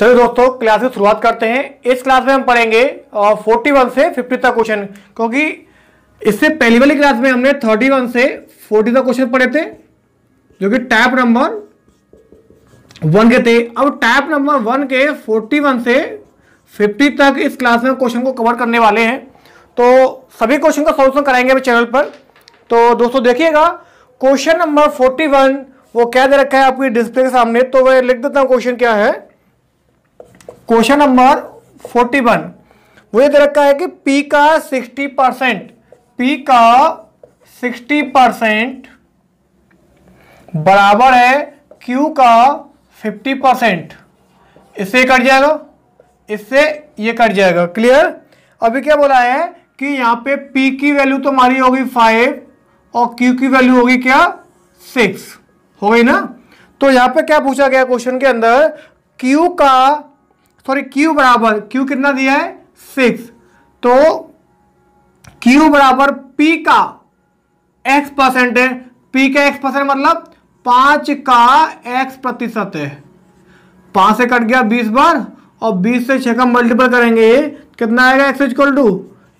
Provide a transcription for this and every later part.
चलिए दोस्तों क्लास की शुरुआत करते हैं इस क्लास में हम पढ़ेंगे फोर्टी वन से फिफ्टी तक क्वेश्चन क्योंकि इससे पहली वाली क्लास में हमने थर्टी वन से फोर्टी तक क्वेश्चन पढ़े थे जो कि टैप नंबर वन के थे अब टैप नंबर वन के फोर्टी वन से फिफ्टी तक इस क्लास में क्वेश्चन को कवर करने वाले हैं तो सभी क्वेश्चन का सोल्यूशन कराएंगे अभी चैनल पर तो दोस्तों देखिएगा क्वेश्चन नंबर फोर्टी वन वो क्या दे रखा है आपकी डिस्प्ले के सामने तो मैं लिख देता हूँ क्वेश्चन क्या है क्वेश्चन नंबर फोर्टी वन ये दे रखा है कि पी का सिक्सटी परसेंट पी का सिक्सटी परसेंट बराबर है क्यू का फिफ्टी परसेंट इससे कट जाएगा इससे ये कट जाएगा क्लियर अभी क्या बोला है कि यहाँ पे P की वैल्यू तो हमारी होगी फाइव और Q की वैल्यू होगी क्या सिक्स हो गई ना तो यहाँ पे क्या पूछा गया क्वेश्चन के अंदर Q का सॉरी Q बराबर Q कितना दिया है सिक्स तो Q बराबर P का x परसेंट है P का x परसेंट मतलब पांच का x प्रतिशत है पांच से कट गया बीस बार और बीस से छः का मल्टीपल करेंगे ये कितना आएगा एक्स इजक्वल टू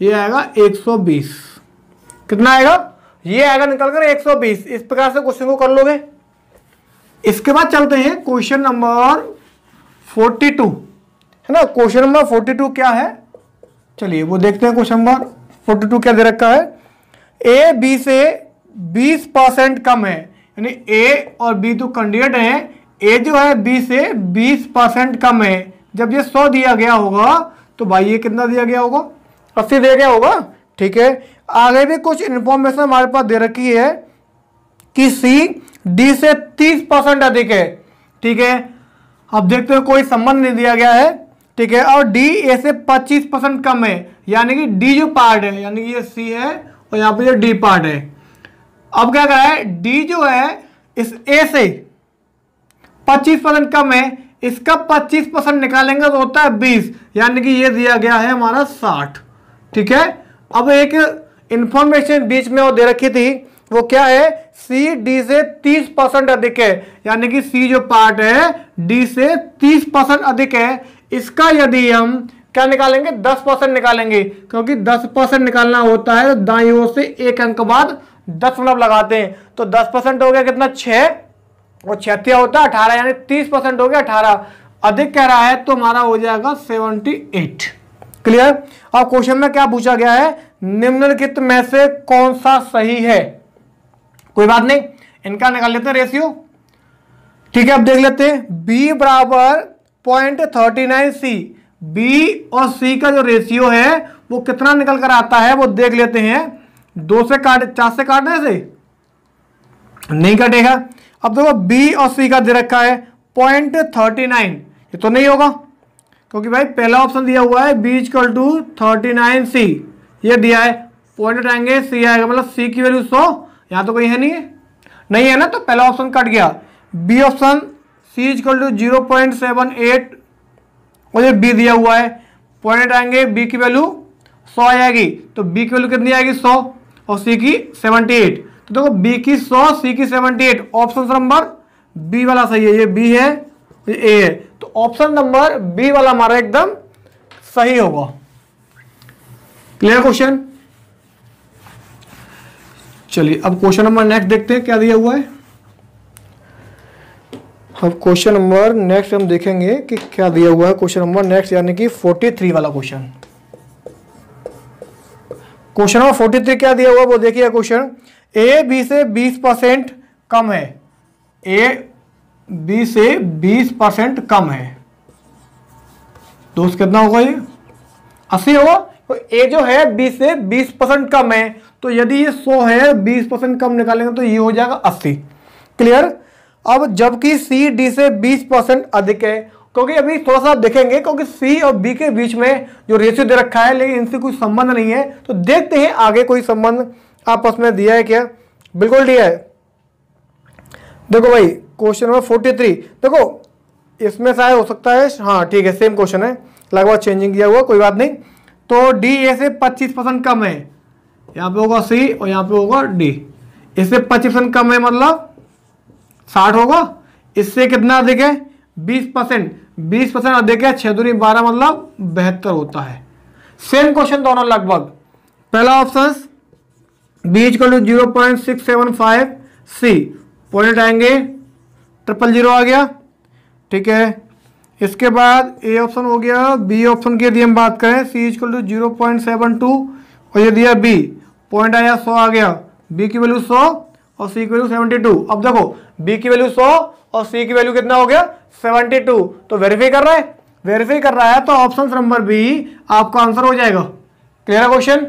ये आएगा एक सौ बीस कितना आएगा ये आएगा निकलकर एक सौ बीस इस प्रकार से क्वेश्चन को कर लोगे इसके बाद चलते हैं क्वेश्चन नंबर फोर्टी टू है ना क्वेश्चन नंबर फोर्टी टू क्या है चलिए वो देखते हैं क्वेश्चन नंबर फोर्टी टू क्या दे रखा है ए बी से बीस परसेंट कम है यानी ए और बी तो कैंडिडेट हैं ए जो है बी से बीस परसेंट कम है जब ये सौ दिया गया होगा तो भाई ये कितना दिया गया होगा अस्सी दिया गया होगा ठीक है आगे भी कुछ इन्फॉर्मेशन हमारे पास दे रखी है कि सी डी से तीस परसेंट अधिक है ठीक है अब देखते हैं कोई संबंध नहीं दिया गया है ठीक है और डी ए से 25 परसेंट कम है यानी कि डी जो पार्ट है यानी कि ये सी है और यहाँ पे जो डी पार्ट है अब क्या रहा है डी जो है इस ए से 25 परसेंट कम है इसका 25 परसेंट निकालेंगे तो होता है 20 यानी कि ये दिया गया है हमारा 60 ठीक है अब एक इंफॉर्मेशन बीच में वो दे रखी थी वो क्या है सी डी से 30 परसेंट अधिक है यानी कि सी जो पार्ट है डी से 30 परसेंट अधिक है इसका यदि हम क्या निकालेंगे दस परसेंट निकालेंगे क्योंकि दस परसेंट निकालना होता है तो दाई ओर से एक अंक बाद मतलब लगाते हैं तो दस परसेंट हो गया कितना छह और छिहत्तर होता है अठारह यानी तीस परसेंट हो गया अठारह अधिक कह रहा है तो हमारा हो जाएगा सेवनटी एट क्लियर और क्वेश्चन में क्या पूछा गया है निम्नलिखित में से कौन सा सही है कोई बात नहीं इनका निकाल लेते हैं रेशियो ठीक है अब देख लेते हैं बी बराबर point thirty nine C B और सी का जो रेशियो है वो कितना निकल कर आता है वो देख लेते हैं दो से काट चार से काटने से नहीं कटेगा अब देखो बी और सी का दे रखा है पॉइंट थर्टी नाइन ये तो नहीं होगा क्योंकि भाई पहला ऑप्शन दिया हुआ है B is equal to thirty nine C ये दिया है पॉइंट आएंगे सी आएगा मतलब सी की वैल्यू सो यहाँ तो कोई है नहीं है नहीं है ना तो पहला ऑप्शन कट गया B option C is equal to zero point seven eight और ये बी दिया हुआ है पॉइंट आएंगे बी की वैल्यू सौ आएगी तो बी की वैल्यू कितनी आएगी सौ और सी की सेवनटी एट तो देखो बी की सौ सी की seventy eight option number B वाला सही है ये बी है ये ए है तो ऑप्शन नंबर बी वाला हमारा एकदम सही होगा क्लियर क्वेश्चन चलिए अब क्वेश्चन नंबर नेक्स्ट देखते हैं क्या दिया हुआ है अब क्वेश्चन नंबर नेक्स्ट हम देखेंगे कि क्या दिया हुआ है क्वेश्चन नंबर नेक्स्ट यानी कि 43 वाला क्वेश्चन क्वेश्चन नंबर 43 क्या दिया हुआ है वो देखिए क्वेश्चन ए बी से 20 परसेंट कम है ए बी से 20 परसेंट कम है दोस्त कितना होगा ये अस्सी होगा तो ए जो है बी से 20 परसेंट कम है तो यदि ये 100 है 20 परसेंट कम निकालेंगे तो ये हो जाएगा अस्सी क्लियर अब जबकि सी डी से 20 परसेंट अधिक है क्योंकि अभी थोड़ा सा देखेंगे क्योंकि सी और बी के बीच में जो रेशियो दे रखा है लेकिन इनसे कोई संबंध नहीं है तो देखते हैं आगे कोई संबंध आपस में दिया है क्या बिल्कुल दिया है देखो भाई क्वेश्चन नंबर फोर्टी थ्री देखो इसमें शायद हो सकता है हाँ ठीक है सेम क्वेश्चन है लगभग चेंजिंग किया हुआ कोई बात नहीं तो डी ए से पच्चीस परसेंट कम है यहाँ पे होगा सी और यहाँ पे होगा डी इससे पच्चीस परसेंट कम है मतलब साठ होगा इससे कितना अधिक है बीस परसेंट बीस परसेंट अधिक है छह दूरी बारह मतलब बेहतर होता है सेम क्वेश्चन दोनों लगभग पहला option B is to zero point six seven five C point आएंगे ट्रिपल जीरो आ गया ठीक है इसके बाद ए ऑप्शन हो गया बी ऑप्शन की यदि हम बात करें C is to zero point seven two और ये दिया बी पॉइंट आया सौ आ गया बी की वैल्यू सौ और सी की वैल्यू 72 अब देखो बी की वैल्यू सौ और सी की वैल्यू कितना हो गया 72 तो वेरीफाई कर रहा है वेरीफाई कर रहा है तो ऑप्शन नंबर बी आपका आंसर हो जाएगा क्लियर है क्वेश्चन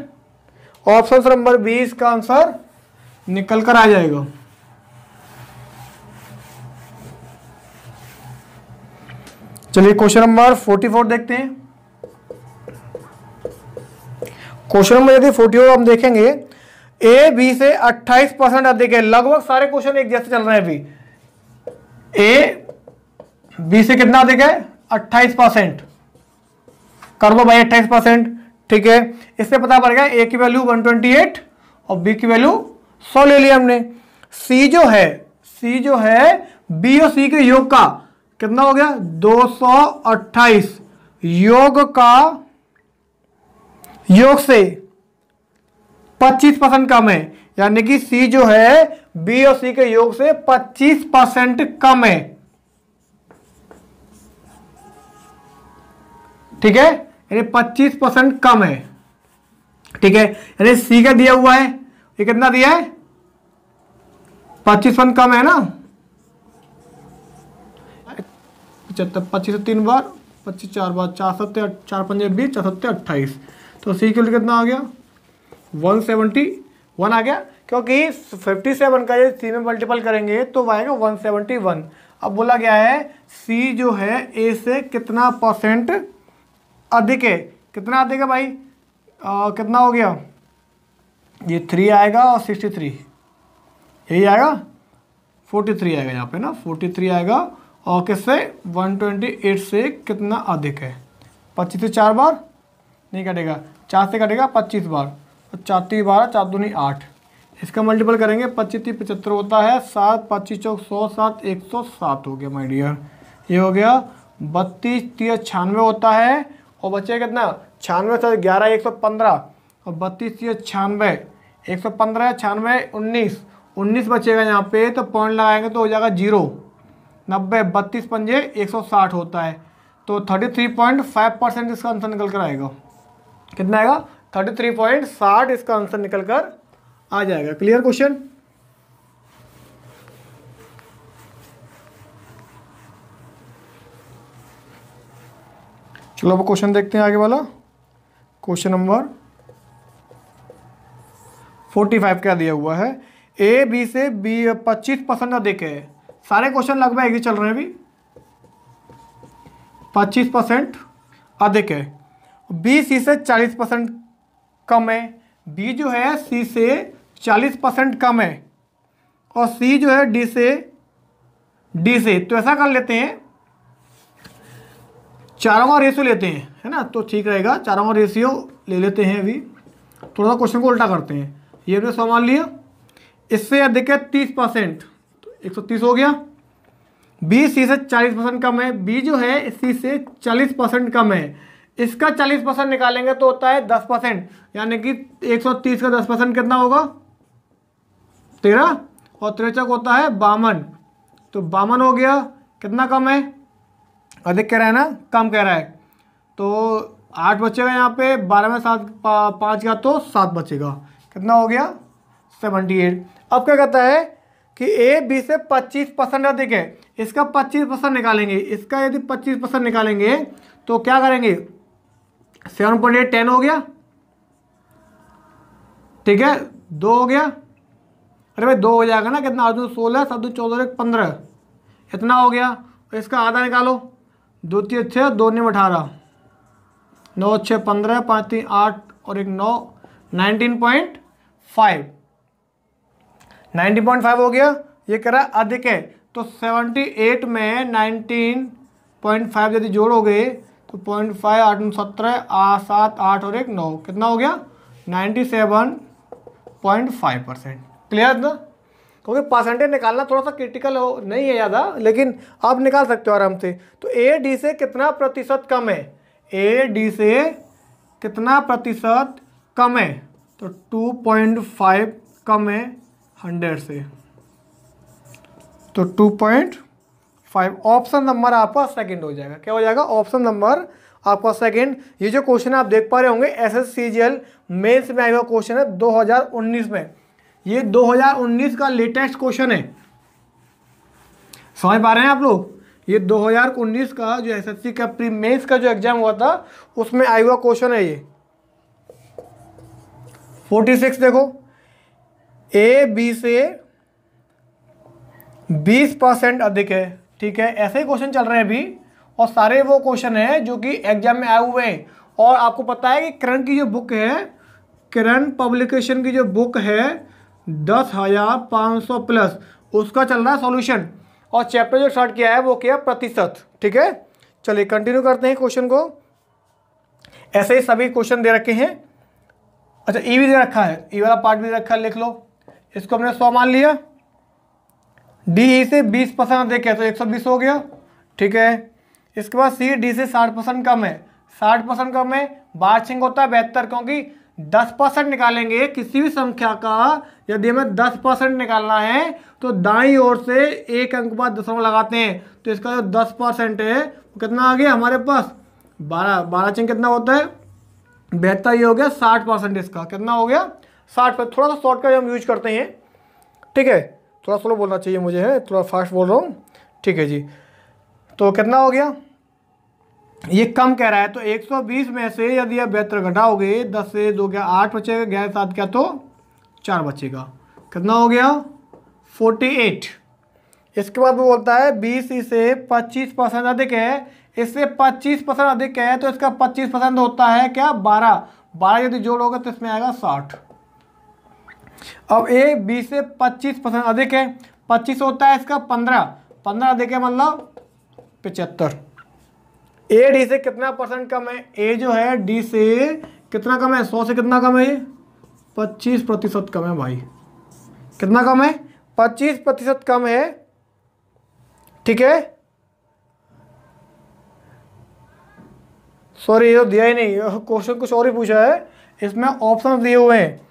ऑप्शन नंबर बी इसका आंसर निकल कर आ जाएगा चलिए क्वेश्चन नंबर 44 देखते हैं क्वेश्चन नंबर यदि 44 हम देखेंगे ए बी से 28 परसेंट अधिक है लगभग सारे क्वेश्चन एक जैसे चल रहे हैं अभी ए बी से कितना अधिक है 28 परसेंट कर दो भाई अट्ठाइस परसेंट ठीक है इससे पता पड़ गया ए की वैल्यू 128 और बी की वैल्यू 100 ले लिया हमने सी जो है सी जो है बी और सी के योग का कितना हो गया 228 योग का योग से 25 परसेंट कम है यानी कि सी जो है बी और सी के योग से 25 परसेंट कम है ठीक है यानी 25 परसेंट कम है ठीक है यानी सी का दिया हुआ है ये कितना दिया है 25 परसेंट कम है ना पचहत्तर पच्चीस तीन बार पच्चीस चार बार चार सत्तर चार पंजे बीस चार सत्तर अट्ठाईस तो सी के लिए कितना आ गया वन सेवेंटी वन आ गया क्योंकि फिफ्टी सेवन का ये सी में मल्टीपल करेंगे तो वह आएगा वन सेवनटी वन अब बोला गया है सी जो है ए से कितना परसेंट अधिक है कितना अधिक है भाई आ, कितना हो गया ये थ्री आएगा और सिक्सटी थ्री यही आएगा फोर्टी थ्री आएगा यहाँ पे ना फोर्टी थ्री आएगा और किससे वन ट्वेंटी एट से कितना अधिक है पच्चीस से चार बार नहीं कटेगा चार से कटेगा पच्चीस बार और बारह चार दूनी आठ इसका मल्टीपल करेंगे पच्चीस तीस पचहत्तर होता है सात पच्चीस चौक सौ सात एक सौ सात हो गया माई डियर ये हो गया बत्तीस तीस छियानवे होता है और बचे कितना छियानवे से ग्यारह एक सौ पंद्रह और बत्तीस तीस छियानवे एक सौ पंद्रह छियानवे उन्नीस उन्नीस बचेगा यहाँ पे तो पॉइंट लगाएंगे तो हो जाएगा जीरो नब्बे बत्तीस पंजे एक सौ साठ होता है तो thirty three point five percent इसका आंसर निकल कर आएगा कितना आएगा थर्टी थ्री पॉइंट साठ इसका आंसर निकल कर आ जाएगा क्लियर क्वेश्चन चलो अब क्वेश्चन देखते हैं आगे वाला क्वेश्चन नंबर फोर्टी फाइव क्या दिया हुआ है ए बी से बी पच्चीस परसेंट ना देखे सारे क्वेश्चन लगभग एक ही चल रहे हैं अभी पच्चीस परसेंट अधिक है बी सी से चालीस परसेंट कम है बी जो है सी से चालीस परसेंट कम है और सी जो है डी से डी से तो ऐसा कर लेते हैं चारों का रेशियो लेते हैं है ना तो ठीक रहेगा चारों का रेशियो ले लेते हैं अभी थोड़ा सा क्वेश्चन को उल्टा करते हैं ये हमने सवाल लिया इससे अधिक है तीस परसेंट तो एक सौ तीस हो गया बी सी से चालीस परसेंट कम है बी जो है सी से चालीस परसेंट कम है इसका चालीस परसेंट निकालेंगे तो होता है दस परसेंट यानी कि एक सौ तीस का दस परसेंट कितना होगा तेरह और त्रेचक होता है बावन तो बावन हो गया कितना कम है अधिक कह रहा है ना कम कह रहा है तो आठ बचेगा यहाँ पे बारह में सात पाँच का तो सात बचेगा कितना हो गया सेवेंटी एट अब क्या कहता है कि ए बी से पच्चीस परसेंट अधिक है इसका पच्चीस परसेंट निकालेंगे इसका यदि पच्चीस परसेंट निकालेंगे तो क्या करेंगे सेवन पॉइंट एट टेन हो गया ठीक है दो हो गया अरे भाई दो हो जाएगा ना कितना आठ दो सोलह सात दो चौदह एक पंद्रह इतना हो गया इसका आधा निकालो दो तीन छः दो निम अठारह नौ छः पंद्रह पाँच तीन आठ और एक नौ nineteen point five nineteen point five हो गया ये कह रहा है अधिक है तो सेवेंटी एट में नाइनटीन पॉइंट फाइव यदि जोड़ोगे तो पॉइंट फाइव आठ सत्रह आठ सात आठ और एक नौ कितना हो गया ninety seven point five percent clear ना क्योंकि परसेंटेज निकालना थोड़ा सा क्रिटिकल हो नहीं है ज़्यादा लेकिन आप निकाल सकते हो आराम से तो ए डी से कितना प्रतिशत कम है ए डी से कितना प्रतिशत कम है तो टू पॉइंट फाइव कम है हंड्रेड से तो two point five option number आपका सेकंड हो जाएगा क्या हो जाएगा ऑप्शन नंबर आपका सेकंड ये जो क्वेश्चन आप देख पा रहे होंगे एस एस सी जी में आया हुआ क्वेश्चन है 2019 में ये 2019 का लेटेस्ट क्वेश्चन है समझ पा रहे हैं आप लोग ये 2019 का जो एस एस सी का प्री मेन्स का जो एग्जाम हुआ था उसमें आया हुआ क्वेश्चन है ये 46 देखो ए बी से 20 परसेंट अधिक है ठीक है ऐसे ही क्वेश्चन चल रहे हैं अभी और सारे वो क्वेश्चन हैं जो कि एग्जाम में आए हुए हैं और आपको पता है कि किरण की जो बुक है किरण पब्लिकेशन की जो बुक है दस हज़ार पाँच सौ प्लस उसका चल रहा है सॉल्यूशन और चैप्टर जो स्टार्ट किया है वो किया प्रतिशत ठीक है चलिए कंटिन्यू करते हैं क्वेश्चन को ऐसे ही सभी क्वेश्चन दे रखे हैं अच्छा ई e भी दे रखा है ई e वाला पार्ट भी दे रखा है लिख लो इसको हमने सौ मान लिया डी से बीस परसेंट देखे तो एक सौ बीस हो गया ठीक है इसके बाद सी डी से साठ परसेंट कम है साठ परसेंट कम है छिंग होता है बेहतर क्योंकि दस परसेंट निकालेंगे किसी भी संख्या का यदि हमें दस परसेंट निकालना है तो दाई ओर से एक अंक बाद दशमलव लगाते हैं तो इसका जो दस परसेंट है वो कितना आ गया हमारे पास बारह बारह चिंग कितना होता है बेहतर ये हो गया साठ परसेंट इसका कितना हो गया साठ परसेंट थोड़ा सा शॉर्टकट हम यूज करते हैं ठीक है थोड़ा स्लो बोलना चाहिए मुझे है थोड़ा फास्ट बोल रहा हूँ ठीक है जी तो कितना हो गया ये कम कह रहा है तो 120 में से यदि आप बेहतर घटाओगे 10 से दो क्या आठ बचेगा ग्यारह सात क्या तो चार बचेगा कितना हो गया 48 इसके बाद वो बोलता है 20 इसे 25 परसेंट अधिक है इससे 25 परसेंट अधिक है तो इसका 25 परसेंट होता है क्या 12 12 यदि जोड़ोगे तो इसमें आएगा अब ए बी से पच्चीस परसेंट अधिक है पच्चीस होता है इसका पंद्रह पंद्रह अधिक है मतलब पचहत्तर ए डी से कितना परसेंट कम है ए जो है डी से कितना कम है सौ से कितना कम है ये पच्चीस प्रतिशत कम है भाई कितना कम है पच्चीस प्रतिशत कम है ठीक है सॉरी ये तो दिया ही नहीं क्वेश्चन कुछ और ही पूछा है इसमें ऑप्शन दिए हुए हैं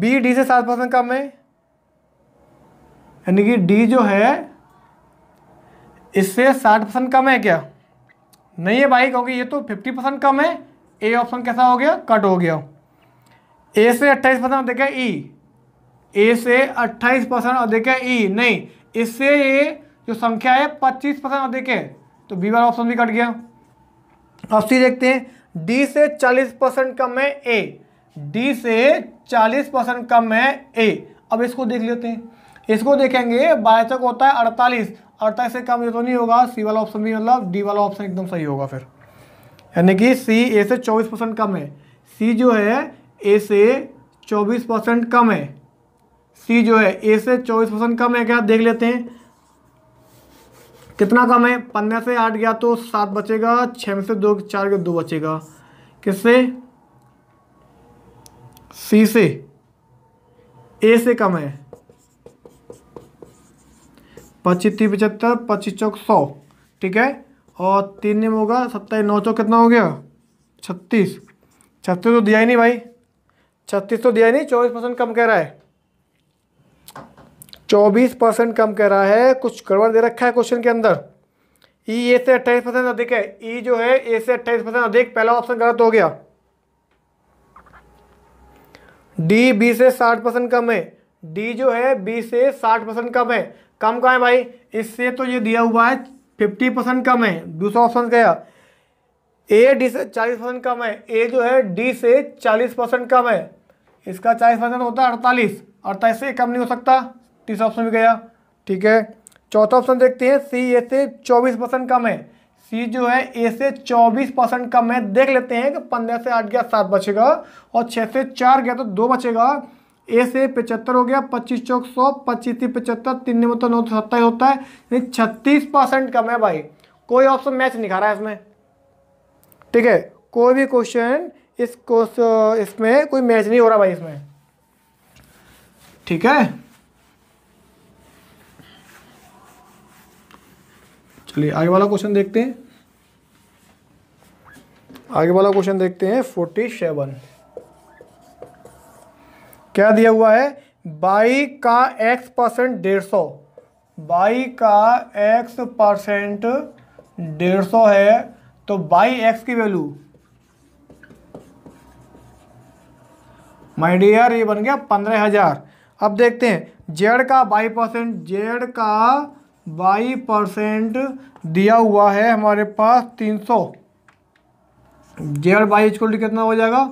बी डी से सात परसेंट कम है यानी कि डी जो है इससे साठ परसेंट कम है क्या नहीं है भाई क्योंकि ये तो फिफ्टी परसेंट कम है ए ऑप्शन कैसा हो गया कट हो गया ए से अट्ठाईस परसेंट है ई ए से अट्ठाईस परसेंट और है ई नहीं इससे ये जो संख्या है पच्चीस परसेंट और है तो बी वाला ऑप्शन भी कट गया अब सी देखते हैं डी से चालीस परसेंट कम है ए डी से 40 परसेंट कम है ए अब इसको देख लेते हैं इसको देखेंगे बायचक होता है 48 अड़तालीस से कम ये तो नहीं होगा सी वाला ऑप्शन भी मतलब डी वाला ऑप्शन एकदम सही होगा फिर यानी कि सी ए से 24 परसेंट कम है सी जो है ए से 24 परसेंट कम है सी जो है ए से 24 परसेंट कम है क्या देख लेते हैं कितना कम है पंद्रह से आठ गया तो सात बचेगा छः में से दो चार के दो बचेगा किससे सी से ए से कम है पच्चीस तीन पचहत्तर पच्चीस चौक सौ ठीक है और तीन में होगा सत्ताईस नौ चौक कितना हो गया छत्तीस छत्तीस तो दिया ही नहीं भाई छत्तीस तो दिया ही नहीं चौबीस परसेंट कम कह रहा है चौबीस परसेंट कम कह रहा है कुछ गड़बड़ दे रखा है क्वेश्चन के अंदर ई ए से अट्ठाईस परसेंट अधिक है ई जो है ए से अट्ठाईस परसेंट अधिक पहला ऑप्शन गलत हो गया डी बी से साठ परसेंट कम है डी जो है बी से साठ परसेंट कम है कम का है भाई इससे तो ये दिया हुआ है फिफ्टी परसेंट कम है दूसरा ऑप्शन क्या ए डी से चालीस परसेंट कम है ए जो है डी से चालीस परसेंट कम है इसका चालीस परसेंट होता है अड़तालीस अड़तालीस से कम नहीं हो सकता तीसरा ऑप्शन भी गया ठीक है चौथा ऑप्शन देखते हैं सी ए से चौबीस परसेंट कम है सी जो है ए से चौबीस परसेंट कम है देख लेते हैं कि पंद्रह से आठ गया सात बचेगा और छः से चार गया तो दो बचेगा ए से पचहत्तर हो गया पच्चीस चौक सौ पच्चीस से पचहत्तर तीन तो नौ सौ सत्ताईस होता है यानी छत्तीस परसेंट कम है भाई कोई ऑप्शन मैच नहीं खा रहा है इसमें ठीक है कोई भी क्वेश्चन इस इसमें कोई मैच नहीं हो रहा भाई इसमें ठीक है चलिए आगे वाला क्वेश्चन देखते हैं आगे वाला क्वेश्चन देखते हैं फोर्टी सेवन क्या दिया हुआ है बाई का एक्स परसेंट डेढ़ सौ बाई का एक्स परसेंट डेढ़ सौ है तो बाई एक्स की वैल्यू माय डियर ये बन गया पंद्रह हजार अब देखते हैं जेड का बाई परसेंट जेड का बाई परसेंट दिया हुआ है हमारे पास तीन सौ जेड बाई इजकुल कितना हो जाएगा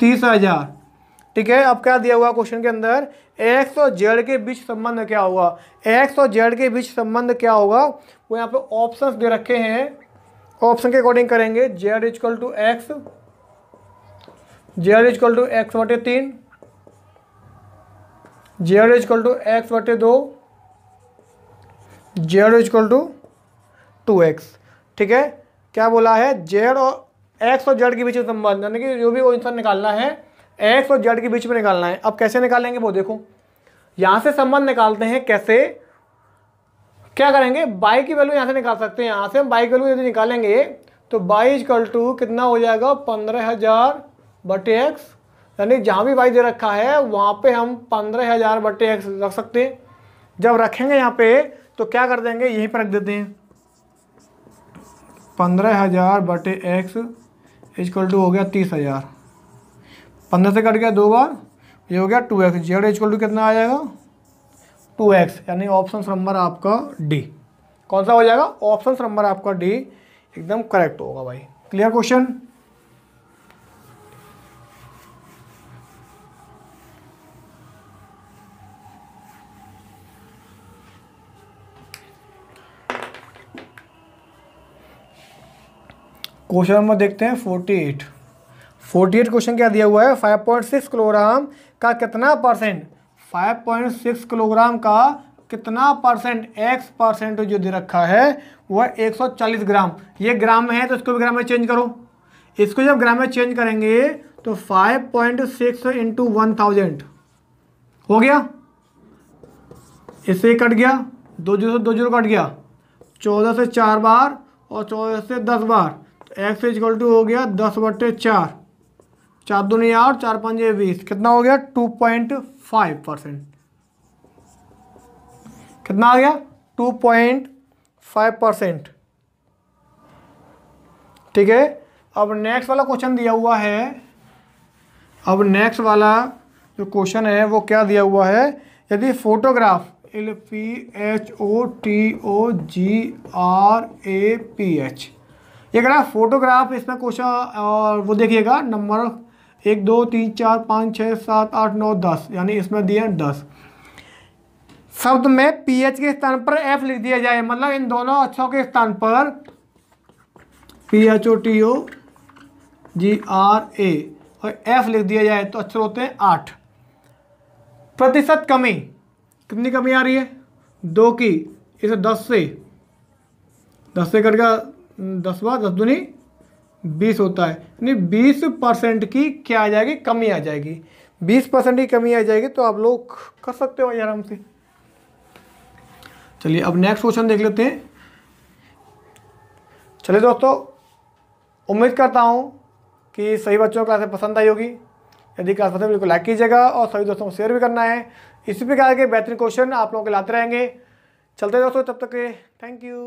तीस हजार ठीक है अब क्या दिया हुआ क्वेश्चन के अंदर एक्स और जेड के बीच संबंध क्या होगा एक्स और जेड के बीच संबंध क्या होगा वो यहाँ पे ऑप्शंस दे रखे हैं ऑप्शन के अकॉर्डिंग करेंगे Z is equal to X Z is equal to X वटे तीन जेड इजक्ल टू एक्स वटे दो Z is equal to two X ठीक है क्या बोला है जेड और एक्स और जेड के बीच में संबंध यानी कि जो भी वो इंसान निकालना है एक्स और जेड के बीच में निकालना है अब कैसे निकालेंगे वो देखो यहाँ से संबंध निकालते हैं कैसे क्या करेंगे बाई की वैल्यू यहाँ से निकाल सकते हैं यहाँ से हम बाई की वैल्यू यदि निकालेंगे तो बाई इजकल टू कितना हो जाएगा पंद्रह हज़ार बटे एक्स यानी जहाँ भी बाई दे रखा है वहाँ पे हम पंद्रह हज़ार बटे एक्स रख सकते हैं जब रखेंगे यहाँ पे तो क्या कर देंगे यहीं पर रख देते हैं पंद्रह हज़ार बटे एक्स इजक्ल टू हो गया तीस हज़ार पंद्रह से कट गया दो बार ये हो गया two X Z is equal to कितना आ जाएगा टू एक्स यानी ऑप्शन नंबर आपका डी कौन सा हो जाएगा ऑप्शन नंबर आपका डी एकदम करेक्ट होगा भाई क्लियर क्वेश्चन क्वेश्चन नंबर देखते हैं forty eight forty eight question क्या दिया हुआ है फाइव पॉइंट सिक्स किलोग्राम का कितना percent five point six kilogram का कितना परसेंट एक्स परसेंट जो दे रखा है वह एक सौ चालीस ग्राम ये ग्राम में है तो इसको भी ग्राम में चेंज करो इसको जब ग्राम में चेंज करेंगे तो five point six into one thousand हो गया इससे कट गया दो जीरो से दो जीरो कट गया चौदह से चार बार और चौदह से दस बार एक्स इजक्वल टू हो गया दस बटे चार चार दुनिया आठ चार पाँच बीस कितना हो गया टू पॉइंट फाइव परसेंट कितना आ गया टू पॉइंट फाइव परसेंट ठीक है अब नेक्स्ट वाला क्वेश्चन दिया हुआ है अब नेक्स्ट वाला जो क्वेश्चन है वो क्या दिया हुआ है यदि photograph L P H O T O G R A P H ये है फोटोग्राफ इसमें क्वेश्चन और वो देखिएगा नंबर एक दो तीन चार पाँच छः सात आठ नौ दस यानी इसमें दिए दस शब्द में पीएच के स्थान पर एफ लिख दिया जाए मतलब इन दोनों अक्षरों के स्थान पर P H O T O G R A और एफ लिख दिया जाए तो अक्षर होते हैं आठ प्रतिशत कमी कितनी कमी आ रही है दो की इसे दस से दस से कट गया दसवा दस दुनी बीस होता है यानी बीस परसेंट की क्या आ जाएगी कमी आ जाएगी बीस परसेंट की कमी आ जाएगी तो आप लोग कर सकते हो भाई आराम से चलिए अब नेक्स्ट क्वेश्चन देख लेते हैं चलिए दोस्तों उम्मीद करता हूँ कि सही बच्चों को क्लासें पसंद आई होगी यदि क्लास पसंद बिल्कुल लाइक कीजिएगा और सभी दोस्तों को शेयर भी करना है इसी प्रकार के बेहतरीन क्वेश्चन आप लोगों के लाते रहेंगे चलते दोस्तों तब तक के थैंक यू